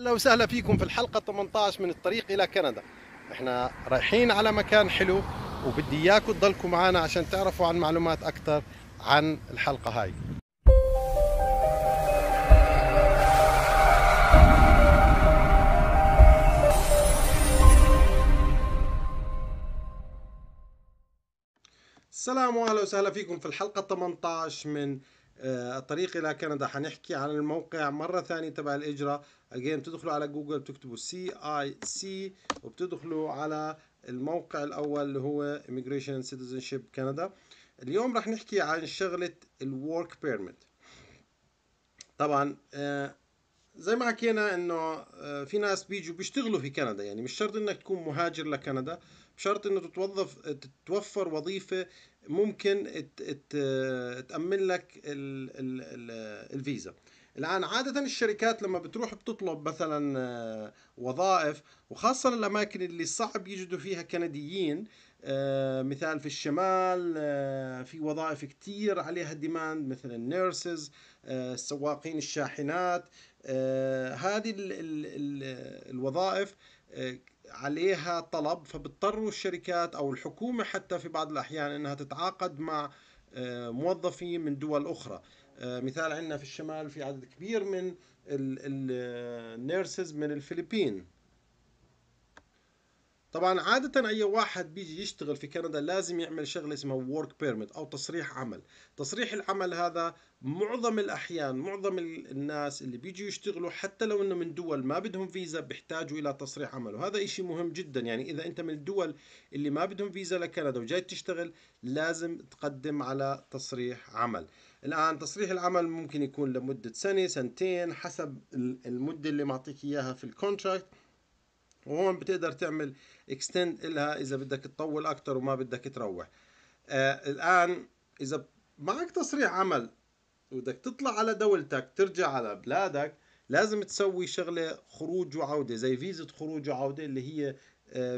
اهلا وسهلا فيكم في الحلقه 18 من الطريق الى كندا احنا رايحين على مكان حلو وبدي اياكم تضلكم معنا عشان تعرفوا عن معلومات اكثر عن الحلقه هاي السلام واهلا وسهلا فيكم في الحلقه 18 من آه، الطريق الى كندا حنحكي عن الموقع مره ثانيه تبع الاجره اجين بتدخلوا على جوجل بتكتبوا سي اي سي وبتدخلوا على الموقع الاول اللي هو immigration citizenship كندا اليوم رح نحكي عن شغله الورك بيرميت طبعا آه، زي ما حكينا انه آه، في ناس بيجوا بيشتغلوا في كندا يعني مش شرط انك تكون مهاجر لكندا بشرط انه تتوظف تتوفر وظيفه ممكن تأمن لك الفيزا الآن عادة الشركات لما بتروح بتطلب مثلا آه، وظائف وخاصة الأماكن اللي صعب يجدوا فيها كنديين آه، مثال في الشمال آه، في وظائف كتير عليها ديماند مثل النيرسز سواقين الشاحنات هذه الوظائف عليها طلب فبضطروا الشركات او الحكومه حتى في بعض الاحيان انها تتعاقد مع آه، موظفين من دول اخرى آه، مثال عندنا في الشمال في عدد كبير من النيرسز آه، من الفلبين طبعا عادة أي واحد بيجي يشتغل في كندا لازم يعمل شغلة اسمها work permit أو تصريح عمل تصريح العمل هذا معظم الأحيان معظم الناس اللي بيجوا يشتغلوا حتى لو أنه من دول ما بدهم فيزا بيحتاجوا إلى تصريح عمل وهذا إشي مهم جدا يعني إذا أنت من الدول اللي ما بدهم فيزا لكندا وجاي تشتغل لازم تقدم على تصريح عمل الآن تصريح العمل ممكن يكون لمدة سنة سنتين حسب المدة اللي معطيك إياها في الكونتراكت وهون بتقدر تعمل اكستند لها اذا بدك تطول اكثر وما بدك تروح آه الان اذا معك تصريح عمل وبدك تطلع على دولتك ترجع على بلادك لازم تسوي شغله خروج وعوده زي فيزا خروج وعوده اللي هي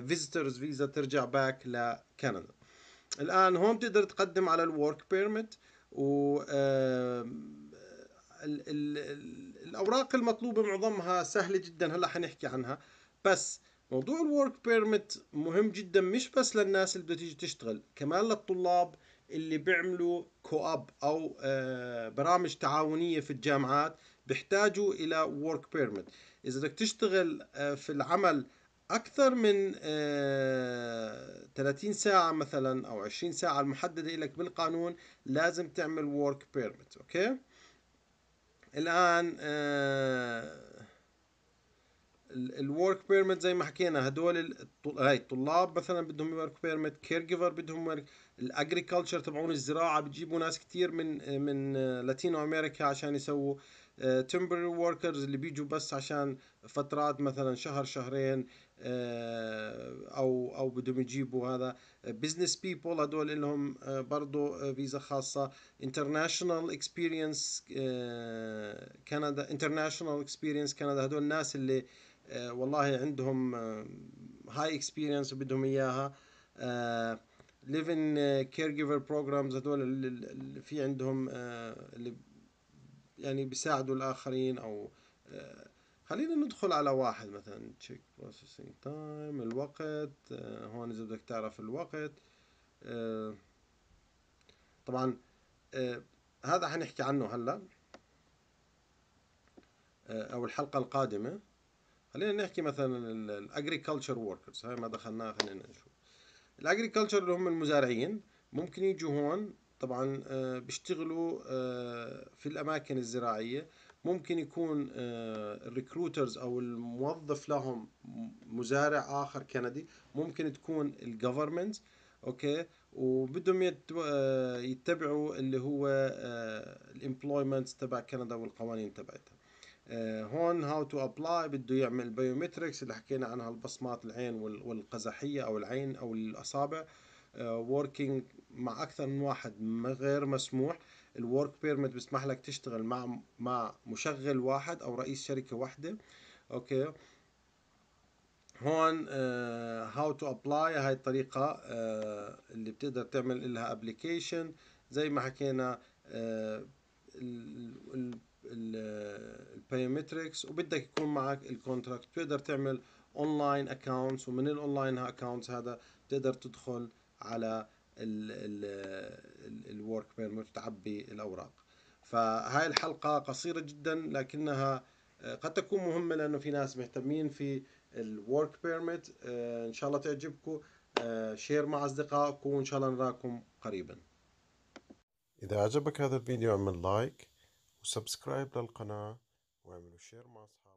فيزيتورز آه، فيزا ترجع باك لكندا الان هون بتقدر تقدم على الورك بيرميت و آه، الاوراق المطلوبه معظمها سهله جدا هلا حنحكي عنها بس موضوع الورك بيرمت مهم جدا مش بس للناس اللي بدها تيجي تشتغل كمان للطلاب اللي بيعملوا كواب او آه، برامج تعاونيه في الجامعات بيحتاجوا الى ورك بيرمت اذا بدك تشتغل آه، في العمل اكثر من 30 آه، ساعه مثلا او 20 ساعه المحدده لك بالقانون لازم تعمل ورك بيرمت اوكي الان الورك بيرميت زي ما حكينا هدول هاي الطلاب مثلا بدهم ورك بيرميت كير جيفر بدهم ورك الاجريكلتشر تبعون الزراعه بتجيبوا ناس كثير من من لاتينو امريكا عشان يسووا تمبرري آه، وركرز اللي بيجوا بس عشان فترات مثلا شهر شهرين آه، او او بدهم يجيبوا هذا بزنس آه، بيبول هدول لهم برضه فيزا خاصه انترناشونال اكسبيرينس كندا انترناشونال اكسبيرينس كندا هدول الناس اللي والله عندهم هاي اكسبيرينس وبدهم اياها ليفن كير جيفر بروجرامز هدول اللي في عندهم اللي يعني بيساعدوا الآخرين أو آه، خلينا ندخل على واحد مثلا تشيك بروسيسنج تايم الوقت آه، هون إذا بدك تعرف الوقت آه، طبعا هذا حنحكي عنه هلا أو الحلقة القادمة خلينا نحكي مثلا الأجريكلتشر وركرز هاي ما دخلناها خلينا نشوف الأجريكلتشر اللي هم المزارعين ممكن يجوا هون طبعا آه، بيشتغلوا آه، في الأماكن الزراعية ممكن يكون آه، الريكروترز أو الموظف لهم مزارع آخر كندي ممكن تكون الجفرمنت اوكي وبدهم يتبعوا اللي هو الامبلويمنت تبع كندا والقوانين تبعتها هون هاو تو ابلاي بده يعمل بايومتركس اللي حكينا عنها البصمات العين والقزحيه او العين او الاصابع وركينج مع اكثر من واحد غير مسموح الورك بيرمت بيسمح لك تشتغل مع مع مشغل واحد او رئيس شركه واحده اوكي هون هاو تو ابلاي هاي الطريقه uh, اللي بتقدر تعمل لها ابلكيشن زي ما حكينا آه، البايومتركس وبدك يكون معك الكونتراكت بتقدر تعمل اونلاين اكونتس ومن الاونلاين اكونتس هذا بتقدر تدخل على الورك بيرمت تعبي الاوراق فهاي الحلقه قصيره جدا لكنها آه، قد تكون مهمه لانه في ناس مهتمين في الورك بيرمت آه، ان شاء الله تعجبكم شير آه، مع اصدقائكم وان شاء الله نراكم قريبا اذا عجبك هذا الفيديو اعمل لايك وسبسكرايب للقناه واعملوا شير مع اصحابك